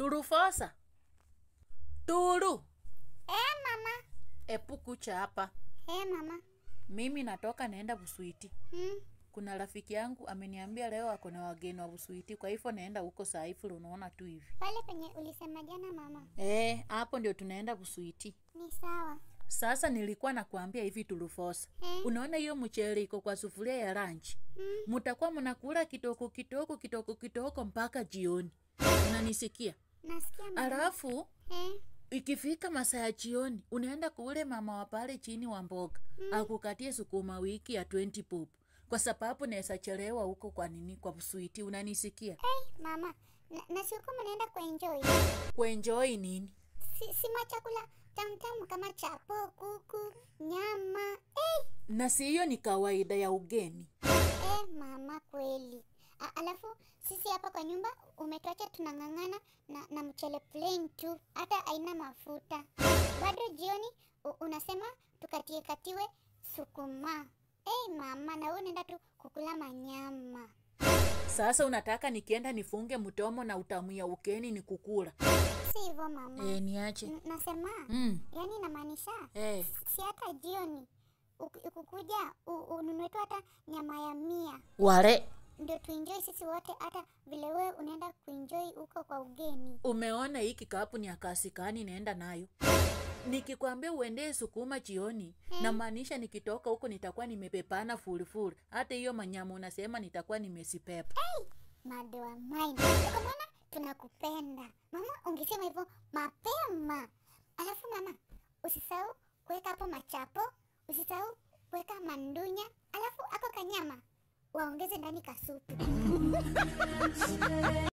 turufosa turu eh, mama epukucha hapa eh, mama mimi natoka naenda busuiti hmm. kuna rafiki yangu ameniambia leo ako na wageni wa busuiti kwa hivyo naenda huko saa hivyo unaona tu hivi pale penye ulisema jana mama eh hapo ndio tunaenda busuiti ni sawa sasa nilikuwa nakuambia hivi turufosa eh. unaona hiyo mchele iko kwa sufuria ya ranchi hmm. mtakuwa hmm. mnakula kitoko kitoko kitoko kitoko mpaka jioni unanisikia alafu eh? ikifika masaa ya jioni unaenda kuule mama wa pale chini wa mboga mm. akukatie sukuma wiki ya 20 pop kwa sababu naweza chelewa huko kwa nini kwa buswiti unanisikia hey, eh, mama na, na siku mnaenda kuenjoy kuenjoy nini si, si machakula tamtamu kama chapo kuku nyama hey. Eh! na si hiyo ni kawaida ya ugeni hey, eh, mama kweli A, alafu sisi hapa kwa nyumba umetuacha tunang'ang'ana na, na mchele plain tu, hata aina mafuta. Bado jioni u, unasema tukatie katiwe sukuma. Hey mama, na wewe unaenda tu kukula manyama. Sasa unataka nikienda nifunge mtomo na utamu ya ukeni ni kukula? Si hivyo mama. Eh, niache. nasema mm. Yani namaanisha eh. Si hata jioni ukukuja ununue tu hata nyama ya mia wale ndio tuenjoy sisi wote hata vile wewe unaenda kuenjoy huko kwa ugeni umeona hii kikapu ni akasikani naenda nayo nikikwambia uendee sukuma chioni hey. Eh. namaanisha nikitoka huko nitakuwa nimepepana fulifuli hata hiyo manyama unasema nitakuwa nimesipepa hey, madoa maina maana tunakupenda mama ungesema hivyo mapema alafu mama usisahau kuweka hapo machapo usisahau kuweka mandunya alafu ako kanyama waongeze ndani kasupu